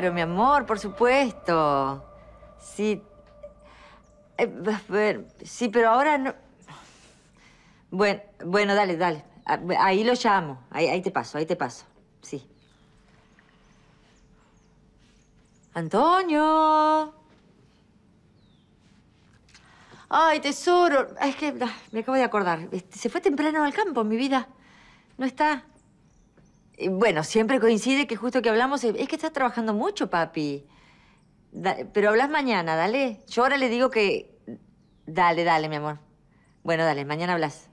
Claro, mi amor, por supuesto. Sí. Eh, sí, pero ahora no... Bueno, bueno, dale, dale. Ahí lo llamo. Ahí, te paso, ahí te paso. Sí. Antonio. Ay, tesoro. Es que ah, me acabo de acordar. Este, se fue temprano al campo, mi vida. No está. Bueno, siempre coincide que justo que hablamos, es que estás trabajando mucho, papi. pero hablas mañana, dale. Yo ahora le digo que... Dale, dale, mi amor. Bueno, dale, mañana hablas.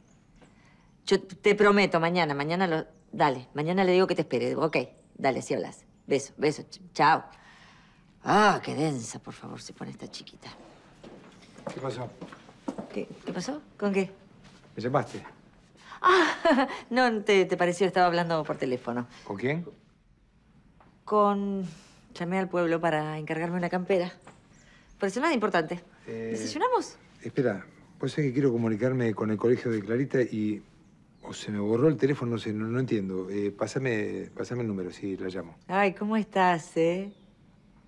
Yo te prometo, mañana, mañana lo... Dale, mañana le digo que te espere. Ok, dale, así hablas. Beso, beso, chao. Ah, qué densa, por favor, se pone esta chiquita. ¿Qué pasó? ¿Qué, ¿Qué pasó? ¿Con qué? Me llamaste. no, te, te pareció, estaba hablando por teléfono. ¿Con quién? Con... Llamé al pueblo para encargarme una campera. Pero eso nada importante. Eh, ¿Desayunamos? Espera, pues es que quiero comunicarme con el colegio de Clarita y... O se me borró el teléfono, no sé, no, entiendo. Eh, pásame, pásame el número, si la llamo. Ay, ¿cómo estás, eh?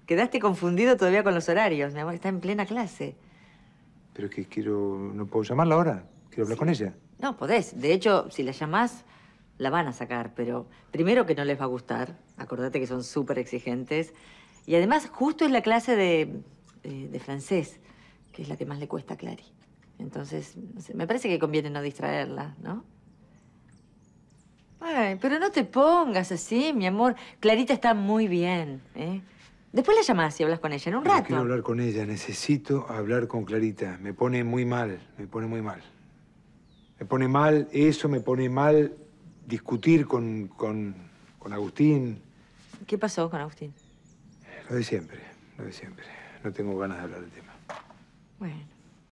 Quedaste confundido todavía con los horarios, mi amor. Está en plena clase. Pero es que quiero... ¿No puedo llamarla ahora? Quiero hablar con ella. No, podés. De hecho, si la llamás, la van a sacar, pero primero que no les va a gustar. Acordate que son súper exigentes. Y además, justo es la clase eh, de, francés, que es la que más le cuesta a Clary. Entonces, me parece que conviene no distraerla, ¿no? Ay, pero no te pongas así, mi amor. Clarita está muy bien, ¿eh? Después la llamás y hablas con ella en un rato. No Quiero hablar con ella, necesito hablar con Clarita. Me pone muy mal, me pone muy mal. Me pone mal eso, me pone mal discutir con, con, con Agustín. ¿Qué pasó con Agustín? Lo de siempre, lo de siempre. No tengo ganas de hablar del tema. Bueno.